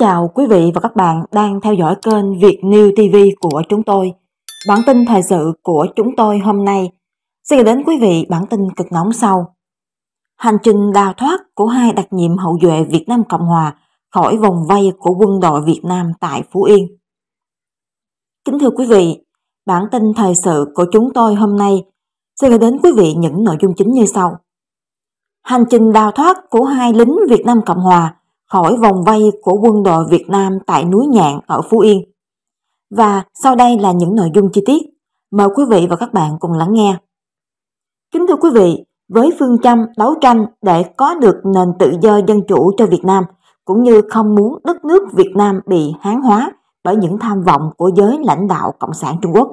chào quý vị và các bạn đang theo dõi kênh Việt New TV của chúng tôi. Bản tin thời sự của chúng tôi hôm nay sẽ gửi đến quý vị bản tin cực nóng sau. Hành trình đào thoát của hai đặc nhiệm hậu duệ Việt Nam Cộng Hòa khỏi vòng vây của quân đội Việt Nam tại Phú Yên. Kính thưa quý vị, bản tin thời sự của chúng tôi hôm nay sẽ gửi đến quý vị những nội dung chính như sau. Hành trình đào thoát của hai lính Việt Nam Cộng Hòa khỏi vòng vây của quân đội Việt Nam tại núi Nhạn ở Phú Yên. Và sau đây là những nội dung chi tiết. Mời quý vị và các bạn cùng lắng nghe. Kính thưa quý vị, với phương châm đấu tranh để có được nền tự do dân chủ cho Việt Nam, cũng như không muốn đất nước Việt Nam bị hán hóa bởi những tham vọng của giới lãnh đạo Cộng sản Trung Quốc.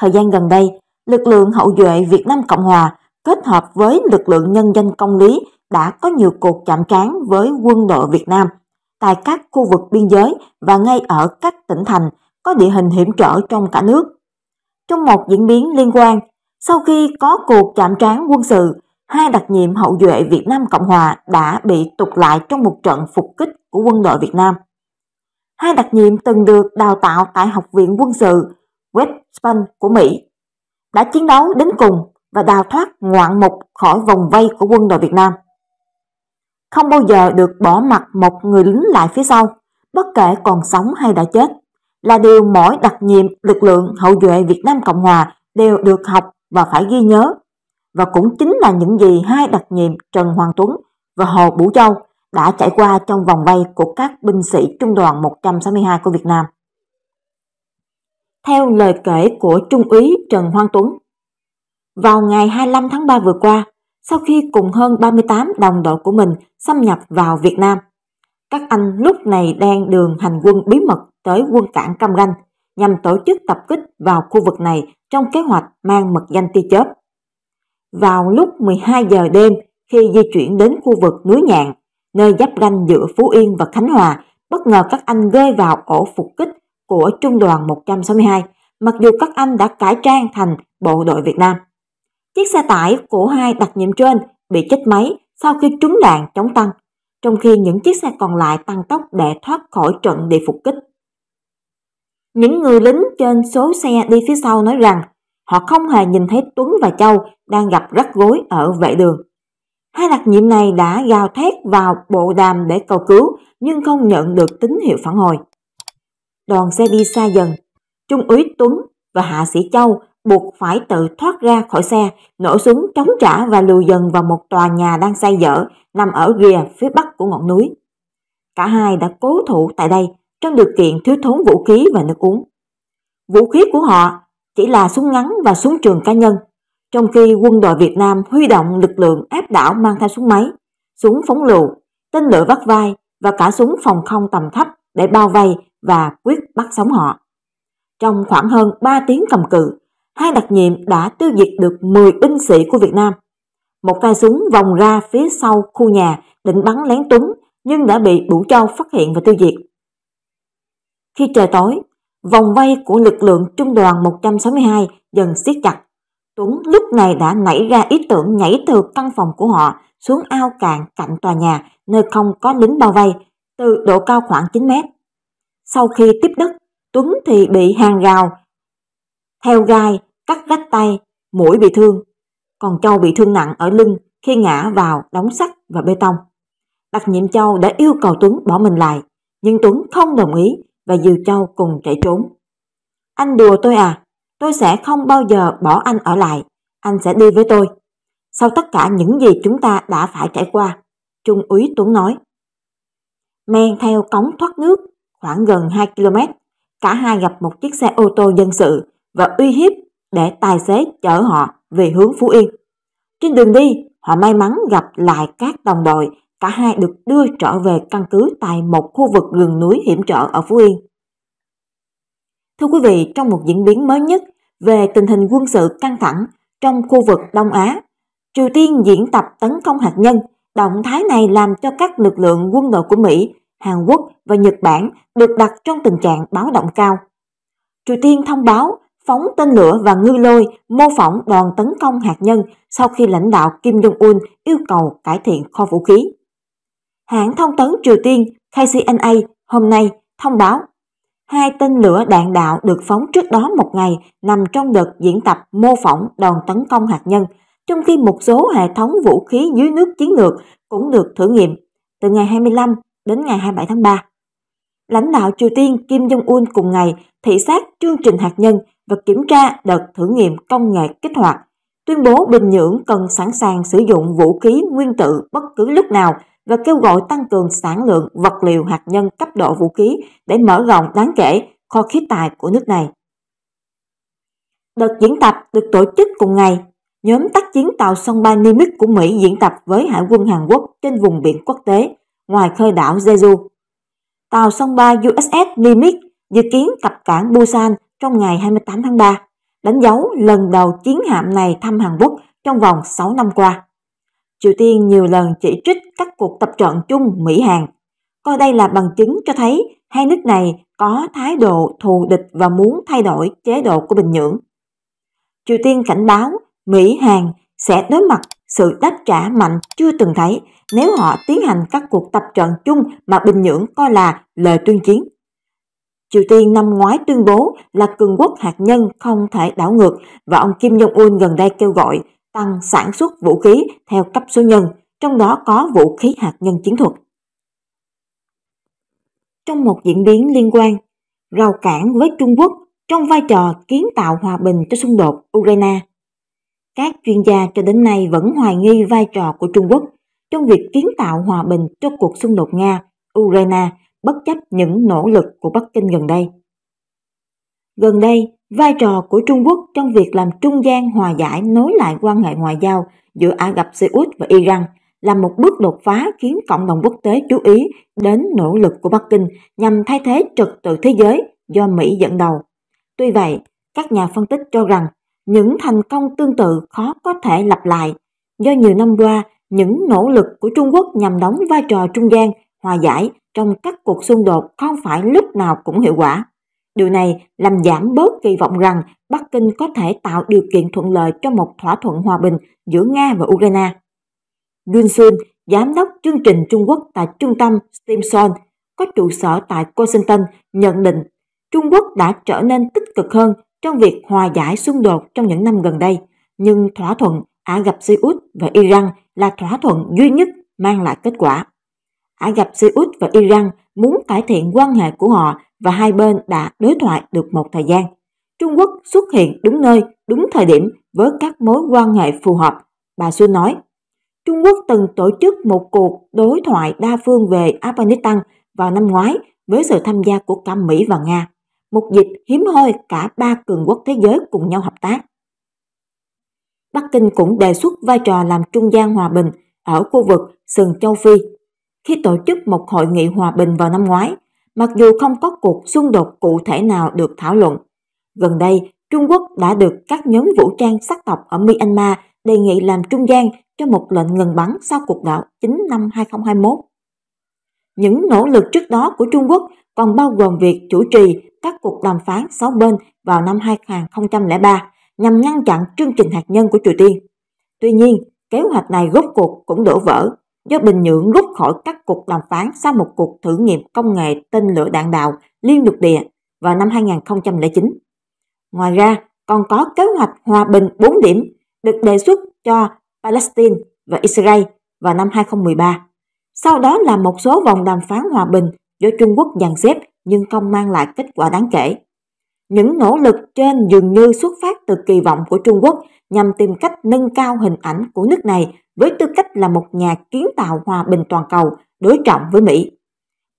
Thời gian gần đây, lực lượng hậu duệ Việt Nam Cộng Hòa kết hợp với lực lượng nhân dân công lý đã có nhiều cuộc chạm trán với quân đội Việt Nam tại các khu vực biên giới và ngay ở các tỉnh thành có địa hình hiểm trở trong cả nước. Trong một diễn biến liên quan, sau khi có cuộc chạm trán quân sự, hai đặc nhiệm hậu duệ Việt Nam Cộng Hòa đã bị tụt lại trong một trận phục kích của quân đội Việt Nam. Hai đặc nhiệm từng được đào tạo tại Học viện Quân sự West Point của Mỹ, đã chiến đấu đến cùng và đào thoát ngoạn mục khỏi vòng vây của quân đội Việt Nam. Không bao giờ được bỏ mặt một người lính lại phía sau, bất kể còn sống hay đã chết, là điều mỗi đặc nhiệm lực lượng hậu duệ Việt Nam Cộng Hòa đều được học và phải ghi nhớ. Và cũng chính là những gì hai đặc nhiệm Trần Hoàng Tuấn và Hồ Bủ Châu đã trải qua trong vòng vây của các binh sĩ Trung đoàn 162 của Việt Nam. Theo lời kể của Trung úy Trần Hoàng Tuấn, vào ngày 25 tháng 3 vừa qua, sau khi cùng hơn 38 đồng đội của mình xâm nhập vào Việt Nam, các anh lúc này đang đường hành quân bí mật tới quân cảng Cam Ranh nhằm tổ chức tập kích vào khu vực này trong kế hoạch mang mật danh tia chớp. Vào lúc 12 giờ đêm khi di chuyển đến khu vực núi Nhạn, nơi giáp ranh giữa Phú Yên và Khánh Hòa, bất ngờ các anh rơi vào ổ phục kích của Trung đoàn 162, mặc dù các anh đã cải trang thành bộ đội Việt Nam. Chiếc xe tải của hai đặc nhiệm trên bị chết máy sau khi trúng đạn chống tăng, trong khi những chiếc xe còn lại tăng tốc để thoát khỏi trận địa phục kích. Những người lính trên số xe đi phía sau nói rằng họ không hề nhìn thấy Tuấn và Châu đang gặp rắc rối ở vệ đường. Hai đặc nhiệm này đã gào thét vào bộ đàm để cầu cứu nhưng không nhận được tín hiệu phản hồi. Đoàn xe đi xa dần, Trung úy Tuấn và Hạ sĩ Châu buộc phải tự thoát ra khỏi xe, nổ súng chống trả và lùi dần vào một tòa nhà đang xây dở nằm ở rìa phía bắc của ngọn núi. Cả hai đã cố thủ tại đây trong điều kiện thiếu thốn vũ khí và nước uống. Vũ khí của họ chỉ là súng ngắn và súng trường cá nhân, trong khi quân đội Việt Nam huy động lực lượng áp đảo mang theo súng máy, súng phóng lựu, tên lửa vắt vai và cả súng phòng không tầm thấp để bao vây và quyết bắt sống họ. Trong khoảng hơn 3 tiếng cầm cự, hai đặc nhiệm đã tiêu diệt được 10 binh sĩ của Việt Nam. Một tay súng vòng ra phía sau khu nhà định bắn lén Tuấn nhưng đã bị Bửu Châu phát hiện và tiêu diệt. Khi trời tối, vòng vây của lực lượng trung đoàn 162 dần siết chặt. Tuấn lúc này đã nảy ra ý tưởng nhảy từ căn phòng của họ xuống ao cạn cạnh tòa nhà nơi không có lính bao vây, từ độ cao khoảng 9 mét. Sau khi tiếp đất, Tuấn thì bị hàng rào heo gai, cắt rách tay, mũi bị thương. Còn Châu bị thương nặng ở lưng khi ngã vào đóng sắt và bê tông. Đặc nhiệm Châu đã yêu cầu Tuấn bỏ mình lại, nhưng Tuấn không đồng ý và dìu Châu cùng chạy trốn. Anh đùa tôi à, tôi sẽ không bao giờ bỏ anh ở lại, anh sẽ đi với tôi. Sau tất cả những gì chúng ta đã phải trải qua, Trung úy Tuấn nói. Men theo cống thoát nước khoảng gần 2 km, cả hai gặp một chiếc xe ô tô dân sự và uy hiếp để tài xế chở họ về hướng Phú Yên. Trên đường đi, họ may mắn gặp lại các đồng đội, cả hai được đưa trở về căn cứ tại một khu vực rừng núi hiểm trở ở Phú Yên. Thưa quý vị, trong một diễn biến mới nhất về tình hình quân sự căng thẳng trong khu vực Đông Á, Triều Tiên diễn tập tấn công hạt nhân, động thái này làm cho các lực lượng quân đội của Mỹ, Hàn Quốc và Nhật Bản được đặt trong tình trạng báo động cao. Triều Tiên thông báo phóng tên lửa và ngư lôi mô phỏng đòn tấn công hạt nhân sau khi lãnh đạo Kim Jong-un yêu cầu cải thiện kho vũ khí. Hãng thông tấn Triều Tiên KCNA hôm nay thông báo hai tên lửa đạn đạo được phóng trước đó một ngày nằm trong đợt diễn tập mô phỏng đòn tấn công hạt nhân, trong khi một số hệ thống vũ khí dưới nước chiến lược cũng được thử nghiệm từ ngày 25 đến ngày 27 tháng 3. Lãnh đạo Triều Tiên Kim Jong-un cùng ngày thị xác chương trình hạt nhân và kiểm tra đợt thử nghiệm công nghệ kích hoạt, tuyên bố Bình Nhưỡng cần sẵn sàng sử dụng vũ khí nguyên tử bất cứ lúc nào và kêu gọi tăng cường sản lượng vật liệu hạt nhân cấp độ vũ khí để mở rộng đáng kể kho khí tài của nước này. Đợt diễn tập được tổ chức cùng ngày, nhóm tác chiến tàu sân bay Nimitz của Mỹ diễn tập với hải quân Hàn Quốc trên vùng biển quốc tế ngoài khơi đảo Jeju. Tàu sân bay USS Nimitz dự kiến cập cảng Busan trong ngày 28 tháng 3, đánh dấu lần đầu chiến hạm này thăm Hàn Quốc trong vòng 6 năm qua. Triều Tiên nhiều lần chỉ trích các cuộc tập trận chung Mỹ-Hàn, coi đây là bằng chứng cho thấy hai nước này có thái độ thù địch và muốn thay đổi chế độ của Bình Nhưỡng. Triều Tiên cảnh báo Mỹ-Hàn sẽ đối mặt sự đáp trả mạnh chưa từng thấy nếu họ tiến hành các cuộc tập trận chung mà Bình Nhưỡng coi là lời tuyên chiến. Triều Tiên năm ngoái tuyên bố là cường quốc hạt nhân không thể đảo ngược và ông Kim Jong-un gần đây kêu gọi tăng sản xuất vũ khí theo cấp số nhân, trong đó có vũ khí hạt nhân chiến thuật. Trong một diễn biến liên quan, rào cản với Trung Quốc trong vai trò kiến tạo hòa bình cho xung đột Ukraine. Các chuyên gia cho đến nay vẫn hoài nghi vai trò của Trung Quốc trong việc kiến tạo hòa bình cho cuộc xung đột Nga-Ukraine bất chấp những nỗ lực của Bắc Kinh gần đây. Gần đây, vai trò của Trung Quốc trong việc làm trung gian hòa giải nối lại quan hệ ngoại giao giữa Ả Rập Xê Út và Iran là một bước đột phá khiến cộng đồng quốc tế chú ý đến nỗ lực của Bắc Kinh nhằm thay thế trật tự thế giới do Mỹ dẫn đầu. Tuy vậy, các nhà phân tích cho rằng những thành công tương tự khó có thể lặp lại do nhiều năm qua những nỗ lực của Trung Quốc nhằm đóng vai trò trung gian hòa giải trong các cuộc xung đột không phải lúc nào cũng hiệu quả. Điều này làm giảm bớt kỳ vọng rằng Bắc Kinh có thể tạo điều kiện thuận lợi cho một thỏa thuận hòa bình giữa Nga và Ukraine. Gunsun, giám đốc chương trình Trung Quốc tại trung tâm Stimson, có trụ sở tại Washington, nhận định Trung Quốc đã trở nên tích cực hơn trong việc hòa giải xung đột trong những năm gần đây, nhưng thỏa thuận Ả Rập Xê Út và Iran là thỏa thuận duy nhất mang lại kết quả. Ả gặp Xê Út và Iran muốn cải thiện quan hệ của họ và hai bên đã đối thoại được một thời gian. Trung Quốc xuất hiện đúng nơi, đúng thời điểm với các mối quan hệ phù hợp, bà Xuyên nói. Trung Quốc từng tổ chức một cuộc đối thoại đa phương về Afghanistan vào năm ngoái với sự tham gia của cả Mỹ và Nga, một dịp hiếm hoi cả ba cường quốc thế giới cùng nhau hợp tác. Bắc Kinh cũng đề xuất vai trò làm trung gian hòa bình ở khu vực sừng châu Phi khi tổ chức một hội nghị hòa bình vào năm ngoái, mặc dù không có cuộc xung đột cụ thể nào được thảo luận. Gần đây, Trung Quốc đã được các nhóm vũ trang sắc tộc ở Myanmar đề nghị làm trung gian cho một lệnh ngừng bắn sau cuộc đảo chính năm 2021. Những nỗ lực trước đó của Trung Quốc còn bao gồm việc chủ trì các cuộc đàm phán sáu bên vào năm 2003 nhằm ngăn chặn chương trình hạt nhân của Triều Tiên. Tuy nhiên, kế hoạch này rốt cuộc cũng đổ vỡ do Bình Nhưỡng rút khỏi các cuộc đàm phán sau một cuộc thử nghiệm công nghệ tên lửa đạn đạo liên lục địa vào năm 2009. Ngoài ra, còn có kế hoạch hòa bình 4 điểm được đề xuất cho Palestine và Israel vào năm 2013. Sau đó là một số vòng đàm phán hòa bình do Trung Quốc dàn xếp nhưng không mang lại kết quả đáng kể. Những nỗ lực trên dường như xuất phát từ kỳ vọng của Trung Quốc nhằm tìm cách nâng cao hình ảnh của nước này với tư cách là một nhà kiến tạo hòa bình toàn cầu đối trọng với Mỹ.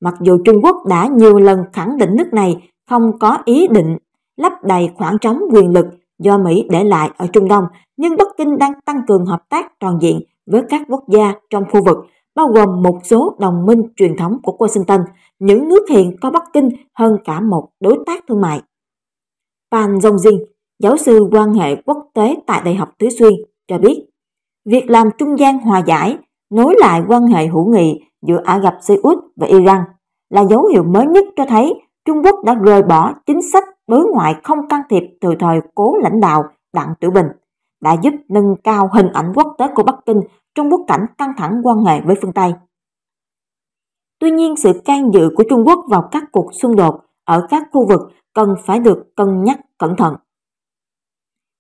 Mặc dù Trung Quốc đã nhiều lần khẳng định nước này không có ý định lấp đầy khoảng trống quyền lực do Mỹ để lại ở Trung Đông, nhưng Bắc Kinh đang tăng cường hợp tác toàn diện với các quốc gia trong khu vực, bao gồm một số đồng minh truyền thống của Washington, những nước hiện có Bắc Kinh hơn cả một đối tác thương mại. Pan Zongjin, giáo sư quan hệ quốc tế tại Đại học Tứ Xuyên, cho biết việc làm trung gian hòa giải, nối lại quan hệ hữu nghị giữa Ả Rập Xê Út và Iran là dấu hiệu mới nhất cho thấy Trung Quốc đã rời bỏ chính sách đối ngoại không can thiệp từ thời cố lãnh đạo Đặng Tiểu Bình, đã giúp nâng cao hình ảnh quốc tế của Bắc Kinh trong bối cảnh căng thẳng quan hệ với phương Tây. Tuy nhiên, sự can dự của Trung Quốc vào các cuộc xung đột ở các khu vực cần phải được cân nhắc cẩn thận.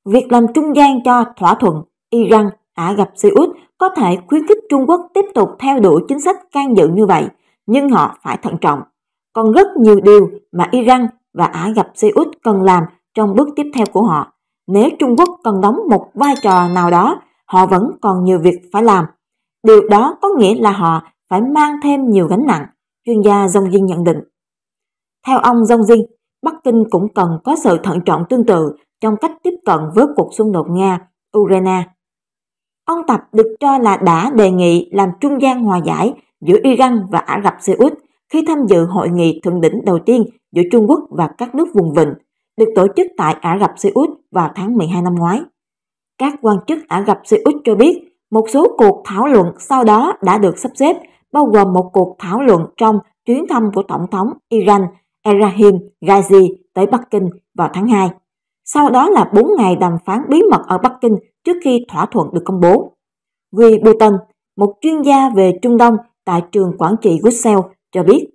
Việc làm trung gian cho thỏa thuận Iran Ả Rập Xê Út có thể khuyến khích Trung Quốc tiếp tục theo đuổi chính sách can dự như vậy, nhưng họ phải thận trọng. Còn rất nhiều điều mà Iran và Ả Rập Xê Út cần làm trong bước tiếp theo của họ. Nếu Trung Quốc cần đóng một vai trò nào đó, họ vẫn còn nhiều việc phải làm. Điều đó có nghĩa là họ phải mang thêm nhiều gánh nặng, chuyên gia Dông Jin nhận định. Theo ông Dông Jin, Bắc Kinh cũng cần có sự thận trọng tương tự trong cách tiếp cận với cuộc xung đột Nga-Ukraine Ông Tập được cho là đã đề nghị làm trung gian hòa giải giữa Iran và Ả Rập Xê Út khi tham dự hội nghị thượng đỉnh đầu tiên giữa Trung Quốc và các nước vùng vịnh, được tổ chức tại Ả Rập Xê Út vào tháng 12 năm ngoái. Các quan chức Ả Rập Xê Út cho biết một số cuộc thảo luận sau đó đã được sắp xếp, bao gồm một cuộc thảo luận trong chuyến thăm của Tổng thống Iran Ebrahim Raisi tới Bắc Kinh vào tháng 2. Sau đó là 4 ngày đàm phán bí mật ở Bắc Kinh trước khi thỏa thuận được công bố. Guy Bouton, một chuyên gia về Trung Đông tại trường quản trị Brussels, cho biết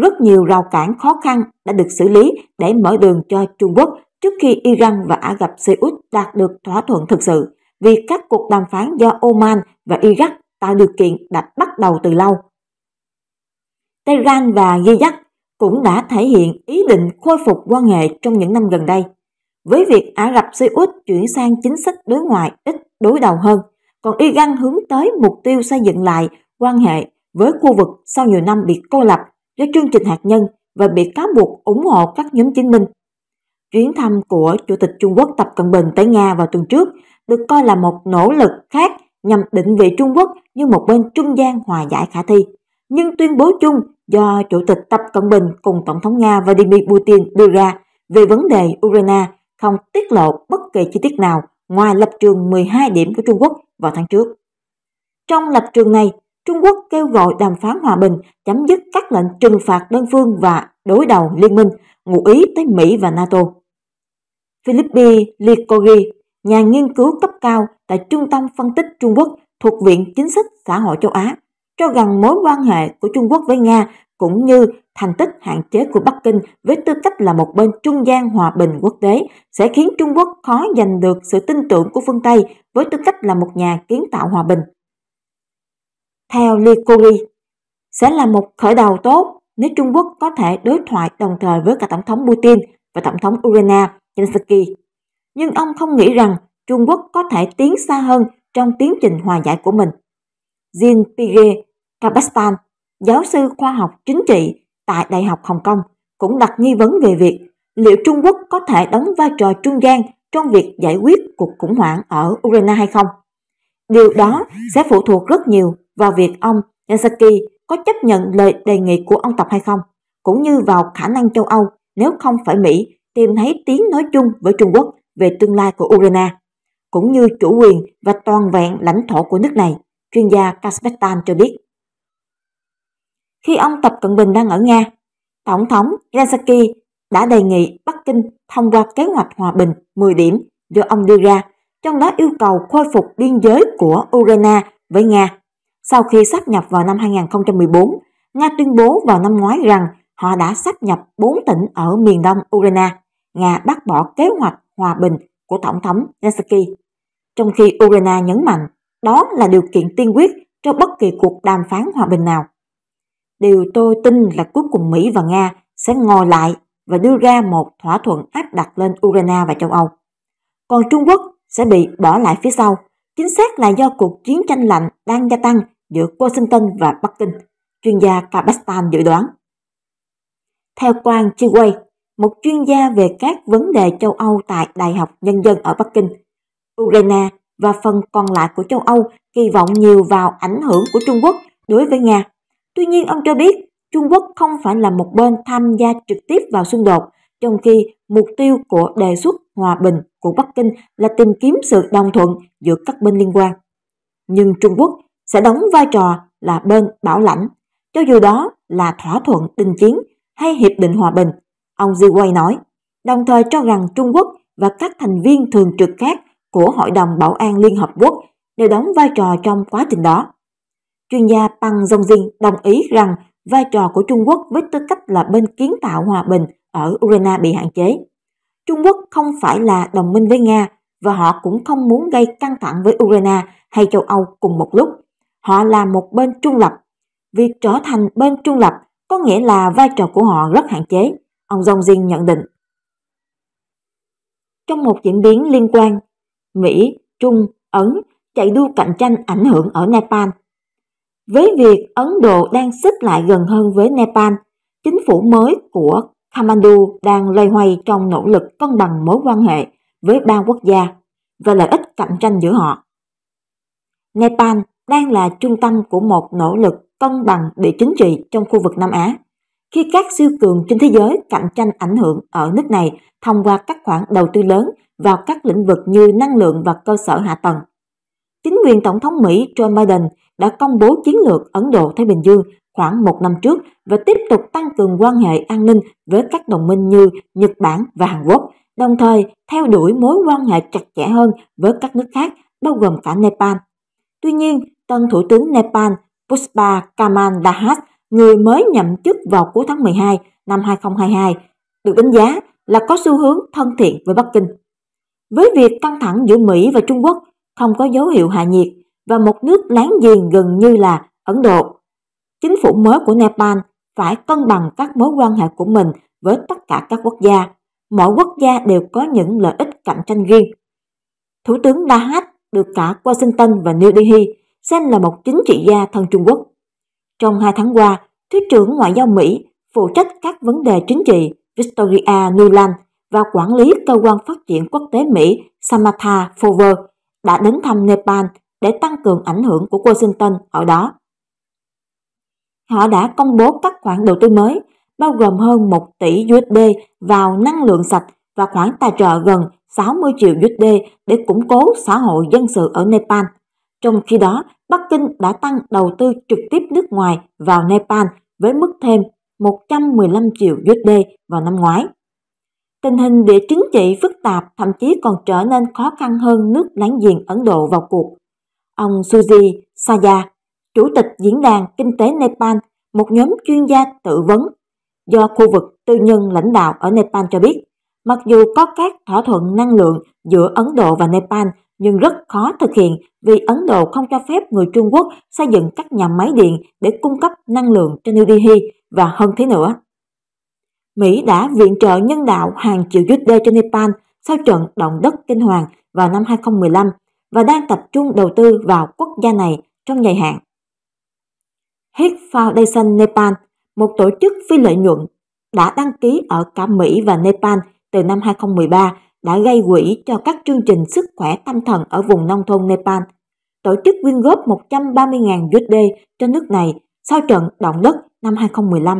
rất nhiều rào cản khó khăn đã được xử lý để mở đường cho Trung Quốc trước khi Iran và Ả Rập Xê Út đạt được thỏa thuận thực sự, vì các cuộc đàm phán do Oman và Iraq tạo điều kiện đã bắt đầu từ lâu. Tehran và Riyadh cũng đã thể hiện ý định khôi phục quan hệ trong những năm gần đây với việc Ả Rập Xê Út chuyển sang chính sách đối ngoại ít đối đầu hơn, còn Iran hướng tới mục tiêu xây dựng lại quan hệ với khu vực sau nhiều năm bị cô lập do chương trình hạt nhân và bị cáo buộc ủng hộ các nhóm chính minh. Chuyến thăm của Chủ tịch Trung Quốc Tập Cận Bình tới Nga vào tuần trước được coi là một nỗ lực khác nhằm định vị Trung Quốc như một bên trung gian hòa giải khả thi. Nhưng tuyên bố chung do Chủ tịch Tập Cận Bình cùng Tổng thống Nga Vladimir Putin đưa ra về vấn đề Ukraine không tiết lộ bất kỳ chi tiết nào ngoài lập trường 12 điểm của Trung Quốc vào tháng trước. Trong lập trường này, Trung Quốc kêu gọi đàm phán hòa bình, chấm dứt các lệnh trừng phạt đơn phương và đối đầu liên minh, ngụ ý tới Mỹ và NATO. Philippi Likogi, nhà nghiên cứu cấp cao tại Trung tâm Phân tích Trung Quốc thuộc Viện Chính sách Xã hội Châu Á, cho rằng mối quan hệ của Trung Quốc với Nga cũng như thành tích hạn chế của Bắc Kinh với tư cách là một bên trung gian hòa bình quốc tế sẽ khiến Trung Quốc khó giành được sự tin tưởng của phương Tây với tư cách là một nhà kiến tạo hòa bình. Theo Lee Kuri, sẽ là một khởi đầu tốt nếu Trung Quốc có thể đối thoại đồng thời với cả Tổng thống Putin và Tổng thống Ukraine Zelensky. Nhưng ông không nghĩ rằng Trung Quốc có thể tiến xa hơn trong tiến trình hòa giải của mình. Jean Pierre Kazakhstan giáo sư khoa học chính trị tại Đại học Hồng Kông, cũng đặt nghi vấn về việc liệu Trung Quốc có thể đóng vai trò trung gian trong việc giải quyết cuộc khủng hoảng ở Ukraine hay không. Điều đó sẽ phụ thuộc rất nhiều vào việc ông Yansaki có chấp nhận lời đề nghị của ông Tập hay không, cũng như vào khả năng châu Âu nếu không phải Mỹ tìm thấy tiếng nói chung với Trung Quốc về tương lai của Ukraine, cũng như chủ quyền và toàn vẹn lãnh thổ của nước này, chuyên gia Kaspectan cho biết khi ông Tập Cận Bình đang ở Nga. Tổng thống Zelensky đã đề nghị Bắc Kinh thông qua kế hoạch hòa bình 10 điểm do ông đưa ra, trong đó yêu cầu khôi phục biên giới của Ukraine với Nga. Sau khi sắp nhập vào năm 2014, Nga tuyên bố vào năm ngoái rằng họ đã sắp nhập 4 tỉnh ở miền đông Ukraine. Nga bác bỏ kế hoạch hòa bình của Tổng thống Zelensky. Trong khi Ukraine nhấn mạnh đó là điều kiện tiên quyết cho bất kỳ cuộc đàm phán hòa bình nào. Điều tôi tin là cuối cùng Mỹ và Nga sẽ ngồi lại và đưa ra một thỏa thuận áp đặt lên Ukraine và châu Âu. Còn Trung Quốc sẽ bị bỏ lại phía sau, chính xác là do cuộc chiến tranh lạnh đang gia tăng giữa Washington và Bắc Kinh, chuyên gia Kabastan dự đoán. Theo Quang Chiwei, một chuyên gia về các vấn đề châu Âu tại Đại học Nhân dân ở Bắc Kinh, Ukraine và phần còn lại của châu Âu kỳ vọng nhiều vào ảnh hưởng của Trung Quốc đối với Nga Tuy nhiên ông cho biết Trung Quốc không phải là một bên tham gia trực tiếp vào xung đột, trong khi mục tiêu của đề xuất hòa bình của Bắc Kinh là tìm kiếm sự đồng thuận giữa các bên liên quan. Nhưng Trung Quốc sẽ đóng vai trò là bên bảo lãnh, cho dù đó là thỏa thuận đình chiến hay hiệp định hòa bình, ông Di Wei nói, đồng thời cho rằng Trung Quốc và các thành viên thường trực khác của Hội đồng Bảo an Liên Hợp Quốc đều đóng vai trò trong quá trình đó. Chuyên gia Tăng Dông Dinh đồng ý rằng vai trò của Trung Quốc với tư cách là bên kiến tạo hòa bình ở Ukraine bị hạn chế. Trung Quốc không phải là đồng minh với Nga và họ cũng không muốn gây căng thẳng với Ukraine hay châu Âu cùng một lúc. Họ là một bên trung lập. Việc trở thành bên trung lập có nghĩa là vai trò của họ rất hạn chế, ông Dông Dinh nhận định. Trong một diễn biến liên quan, Mỹ, Trung, Ấn chạy đua cạnh tranh ảnh hưởng ở Nepal với việc Ấn Độ đang xích lại gần hơn với Nepal, chính phủ mới của Kamandu đang loay hoay trong nỗ lực cân bằng mối quan hệ với ba quốc gia và lợi ích cạnh tranh giữa họ. Nepal đang là trung tâm của một nỗ lực cân bằng địa chính trị trong khu vực Nam Á, khi các siêu cường trên thế giới cạnh tranh ảnh hưởng ở nước này thông qua các khoản đầu tư lớn vào các lĩnh vực như năng lượng và cơ sở hạ tầng. Chính quyền Tổng thống Mỹ Joe Biden đã công bố chiến lược Ấn Độ-Thái Bình Dương khoảng một năm trước và tiếp tục tăng cường quan hệ an ninh với các đồng minh như Nhật Bản và Hàn Quốc, đồng thời theo đuổi mối quan hệ chặt chẽ hơn với các nước khác, bao gồm cả Nepal. Tuy nhiên, tân Thủ tướng Nepal Pushpa Kamal Dahas, người mới nhậm chức vào cuối tháng 12 năm 2022, được đánh giá là có xu hướng thân thiện với Bắc Kinh. Với việc căng thẳng giữa Mỹ và Trung Quốc không có dấu hiệu hạ nhiệt, và một nước láng giềng gần như là Ấn Độ. Chính phủ mới của Nepal phải cân bằng các mối quan hệ của mình với tất cả các quốc gia. Mỗi quốc gia đều có những lợi ích cạnh tranh riêng. Thủ tướng Dahat được cả Washington và New Delhi xem là một chính trị gia thân Trung Quốc. Trong hai tháng qua, Thứ trưởng Ngoại giao Mỹ phụ trách các vấn đề chính trị Victoria Nuland và quản lý cơ quan phát triển quốc tế Mỹ Samantha Fowler đã đến thăm Nepal để tăng cường ảnh hưởng của Washington ở đó. Họ đã công bố các khoản đầu tư mới, bao gồm hơn 1 tỷ USD vào năng lượng sạch và khoản tài trợ gần 60 triệu USD để củng cố xã hội dân sự ở Nepal. Trong khi đó, Bắc Kinh đã tăng đầu tư trực tiếp nước ngoài vào Nepal với mức thêm 115 triệu USD vào năm ngoái. Tình hình địa chính trị phức tạp thậm chí còn trở nên khó khăn hơn nước láng giềng Ấn Độ vào cuộc. Ông Suji Saya, Chủ tịch Diễn đàn Kinh tế Nepal, một nhóm chuyên gia tự vấn do khu vực tư nhân lãnh đạo ở Nepal cho biết, mặc dù có các thỏa thuận năng lượng giữa Ấn Độ và Nepal nhưng rất khó thực hiện vì Ấn Độ không cho phép người Trung Quốc xây dựng các nhà máy điện để cung cấp năng lượng cho New Delhi và hơn thế nữa. Mỹ đã viện trợ nhân đạo hàng triệu USD cho Nepal sau trận động đất kinh hoàng vào năm 2015 và đang tập trung đầu tư vào quốc gia này trong dài hạn. Head Foundation Nepal, một tổ chức phi lợi nhuận, đã đăng ký ở cả Mỹ và Nepal từ năm 2013 đã gây quỹ cho các chương trình sức khỏe tâm thần ở vùng nông thôn Nepal. Tổ chức quyên góp 130.000 USD cho nước này sau trận động đất năm 2015.